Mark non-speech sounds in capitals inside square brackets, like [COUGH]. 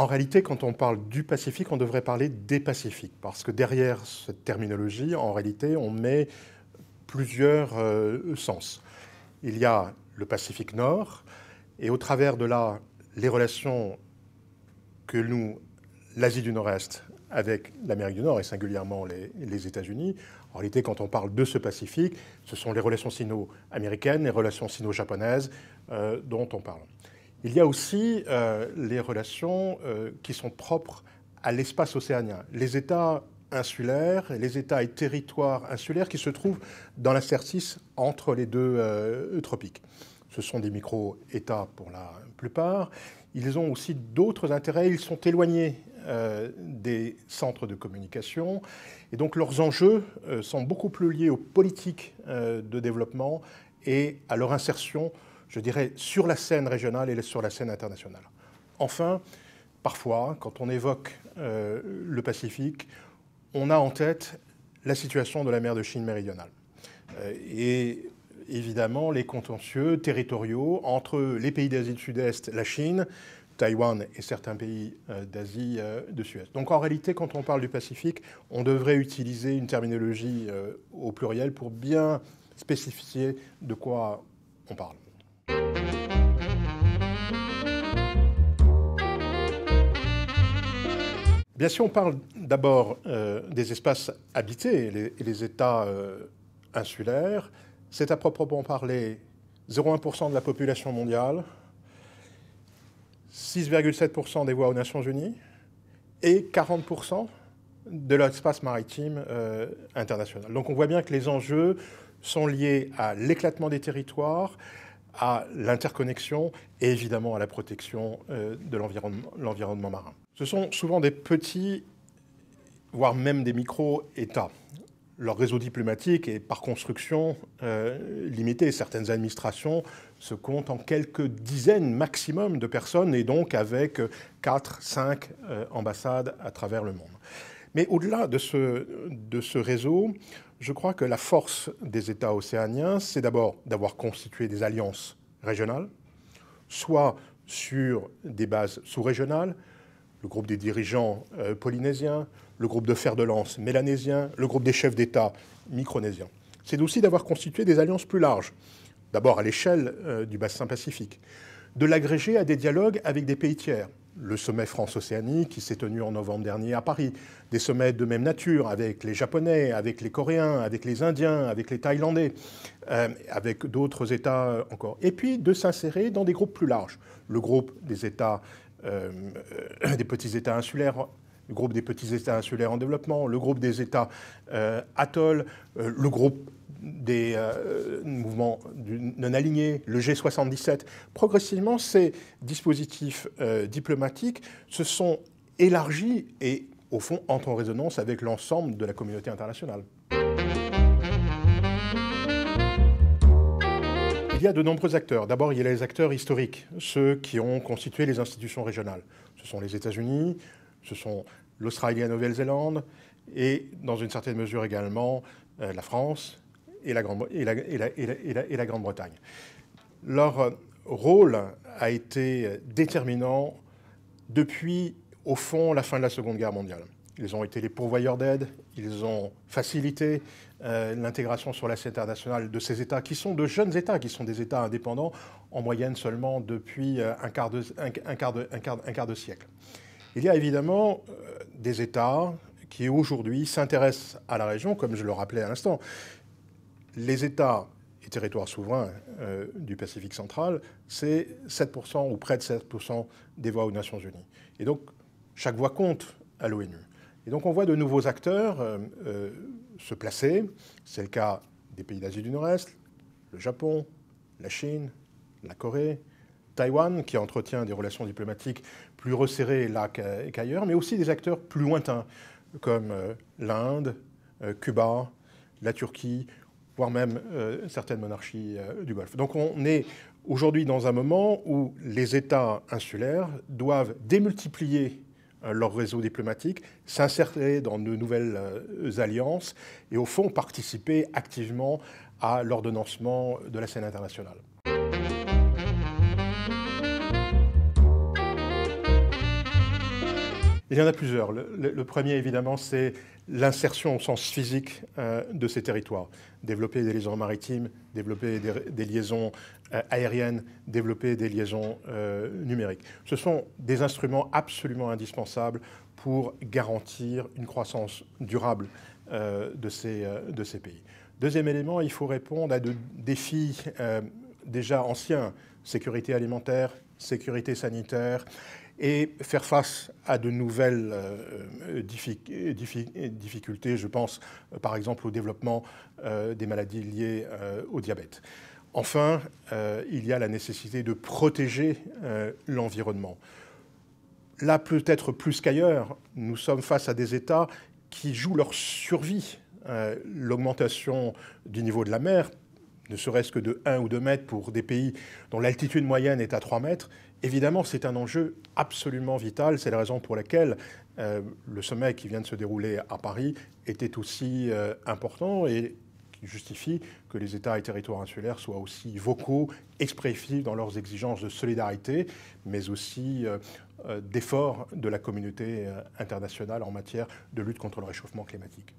En réalité, quand on parle du Pacifique, on devrait parler des Pacifiques, parce que derrière cette terminologie, en réalité, on met plusieurs euh, sens. Il y a le Pacifique Nord, et au travers de là, les relations que nous, l'Asie du Nord-Est, avec l'Amérique du Nord, et singulièrement les, États-Unis, en réalité, quand on parle de ce Pacifique, ce sont les relations sino-américaines, les relations sino-japonaises euh, dont on parle. Il y a aussi euh, les relations euh, qui sont propres à l'espace océanien. Les États insulaires, les États et territoires insulaires qui se trouvent dans l'incertice entre les deux euh, tropiques. Ce sont des micro-États pour la plupart. Ils ont aussi d'autres intérêts. Ils sont éloignés des centres de communication. Et donc leurs enjeux sont beaucoup plus liés aux politiques de développement et à leur insertion je dirais, sur la scène régionale et sur la scène internationale. Enfin, parfois, quand on évoque euh, le Pacifique, on a en tête la situation de la mer de Chine méridionale. Euh, et évidemment, les contentieux territoriaux entre les pays d'Asie du Sud-Est, la Chine, Taïwan et certains pays euh, d'Asie de Sud-Est. Donc en réalité, quand on parle du Pacifique, on devrait utiliser une terminologie au pluriel pour bien spécifier de quoi on parle. Bien, si on parle d'abord euh, des espaces habités et les, États euh, insulaires, c'est à proprement parler 0,1% de la population mondiale, 6,7% des voix aux Nations Unies et 40% de l'espace maritime euh, international. Donc on voit bien que les enjeux sont liés à l'éclatement des territoires, à l'interconnexion et évidemment à la protection euh, de l'environnement marin. Ce sont souvent des petits, voire même des micro-États. Leur réseau diplomatique est par construction euh, limité. Certaines administrations se comptent en quelques dizaines maximum de personnes et donc avec 4, 5 euh, ambassades à travers le monde. Mais au-delà de ce, de ce réseau, je crois que la force des États océaniens, c'est d'abord d'avoir constitué des alliances régionales, soit sur des bases sous-régionales, le groupe des dirigeants euh, polynésiens, le groupe de fer de lance mélanésien, le groupe des chefs d'État micronésiens. C'est aussi d'avoir constitué des alliances plus larges, d'abord à l'échelle euh, du bassin pacifique, de l'agréger à des dialogues avec des pays tiers, le sommet France-Océanie qui s'est tenu en novembre dernier à Paris, des sommets de même nature avec les Japonais, avec les Coréens, avec les Indiens, avec les Thaïlandais, euh, avec d'autres États euh, encore. Et puis de s'insérer dans des groupes plus larges, le groupe des États, euh, [COUGHS] des petits États insulaires le groupe des petits États insulaires en développement, le groupe des États atolls, le groupe des euh, mouvements non alignés, le G77. Progressivement, ces dispositifs euh, diplomatiques se sont élargis et, au fond, entrent en résonance avec l'ensemble de la communauté internationale. Il y a de nombreux acteurs. D'abord, il y a les acteurs historiques, ceux qui ont constitué les institutions régionales. Ce sont les États-Unis, ce sont l'Australie et la Nouvelle-Zélande, et dans une certaine mesure également euh, la France, et la, Grande-Bretagne. Leur euh, rôle a été déterminant depuis, au fond, la fin de la Seconde Guerre mondiale. Ils ont été les pourvoyeurs d'aide, ils ont facilité euh, l'intégration sur la scène internationale de ces États, qui sont de jeunes États, qui sont des États indépendants, en moyenne seulement depuis euh, un quart de, un, quart de, un quart, de siècle. Il y a évidemment des États qui aujourd'hui s'intéressent à la région, comme je le rappelais à l'instant les États et territoires souverains euh, du Pacifique central, c'est 7% ou près de 7% des voix aux Nations Unies. Et donc, chaque voix compte à l'ONU. Et donc, on voit de nouveaux acteurs euh, euh, se placer. C'est le cas des pays d'Asie du Nord-Est, le Japon, la Chine, la Corée, Taïwan, qui entretient des relations diplomatiques plus resserrées là qu'ailleurs, mais aussi des acteurs plus lointains, comme l'Inde, Cuba, la Turquie voire même euh, certaines monarchies euh, du Golfe. Donc on est aujourd'hui dans un moment où les États insulaires doivent démultiplier euh, leur réseau diplomatique, s'insérer dans de nouvelles alliances et au fond participer activement à l'ordonnancement de la scène internationale. Il y en a plusieurs. Le, premier, évidemment, c'est l'insertion au sens physique euh, de ces territoires. Développer des liaisons maritimes, développer des, liaisons euh, aériennes, développer des liaisons euh, numériques. Ce sont des instruments absolument indispensables pour garantir une croissance durable de ces, de, ces, pays. Deuxième élément, il faut répondre à des défis déjà anciens, sécurité alimentaire, sécurité sanitaire et faire face à de nouvelles euh, difficultés. Je pense euh, par exemple au développement euh, des maladies liées au diabète. Enfin, il y a la nécessité de protéger l'environnement. Là, peut-être plus qu'ailleurs, nous sommes face à des États qui jouent leur survie. L'augmentation du niveau de la mer, ne serait-ce que de 1 ou 2 mètres pour des pays dont l'altitude moyenne est à 3 mètres, Évidemment, c'est un enjeu absolument vital. C'est la raison pour laquelle euh, le sommet qui vient de se dérouler à Paris était aussi euh, important et qui justifie que les États et territoires insulaires soient aussi vocaux, expressifs dans leurs exigences de solidarité, mais aussi euh, d'efforts de la communauté internationale en matière de lutte contre le réchauffement climatique.